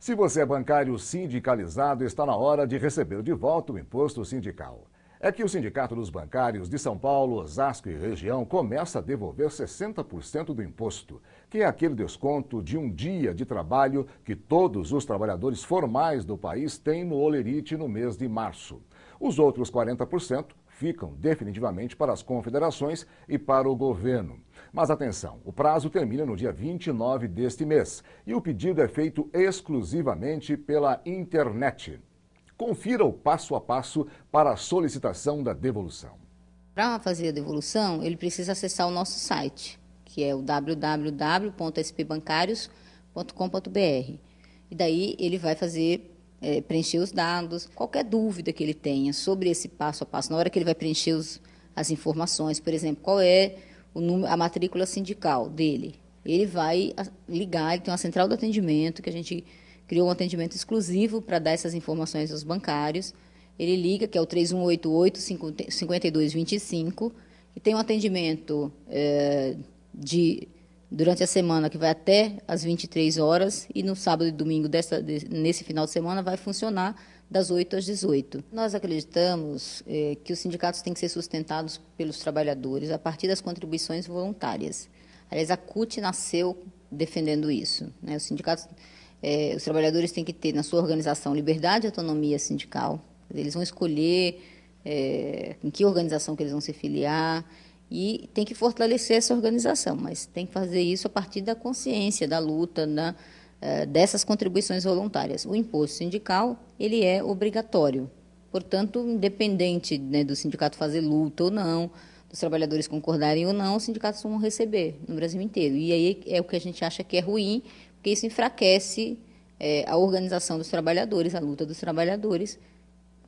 Se você é bancário sindicalizado, está na hora de receber de volta o imposto sindical. É que o Sindicato dos Bancários de São Paulo, Osasco e região começa a devolver 60% do imposto, que é aquele desconto de um dia de trabalho que todos os trabalhadores formais do país têm no olerite no mês de março. Os outros 40% ficam definitivamente para as confederações e para o governo. Mas atenção, o prazo termina no dia 29 deste mês e o pedido é feito exclusivamente pela internet. Confira o passo a passo para a solicitação da devolução. Para fazer a devolução, ele precisa acessar o nosso site, que é o www.spbancarios.com.br. E daí ele vai fazer é, preencher os dados, qualquer dúvida que ele tenha sobre esse passo a passo, na hora que ele vai preencher os, as informações, por exemplo, qual é o, a matrícula sindical dele. Ele vai ah, ligar, ele tem uma central de atendimento, que a gente criou um atendimento exclusivo para dar essas informações aos bancários. Ele liga, que é o 3188-5225, e tem um atendimento é, de durante a semana, que vai até as 23 horas, e no sábado e domingo, dessa, nesse final de semana, vai funcionar das 8 às 18. Nós acreditamos é, que os sindicatos têm que ser sustentados pelos trabalhadores a partir das contribuições voluntárias. Aliás, a CUT nasceu defendendo isso. Né? Os sindicatos, é, os trabalhadores têm que ter na sua organização liberdade e autonomia sindical. Eles vão escolher é, em que organização que eles vão se filiar, e tem que fortalecer essa organização, mas tem que fazer isso a partir da consciência, da luta, da, eh, dessas contribuições voluntárias. O imposto sindical ele é obrigatório, portanto, independente né, do sindicato fazer luta ou não, dos trabalhadores concordarem ou não, os sindicatos vão receber no Brasil inteiro. E aí é o que a gente acha que é ruim, porque isso enfraquece é, a organização dos trabalhadores, a luta dos trabalhadores,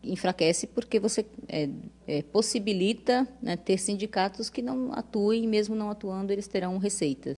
enfraquece porque você é, é, possibilita né, ter sindicatos que não atuem, mesmo não atuando, eles terão receita.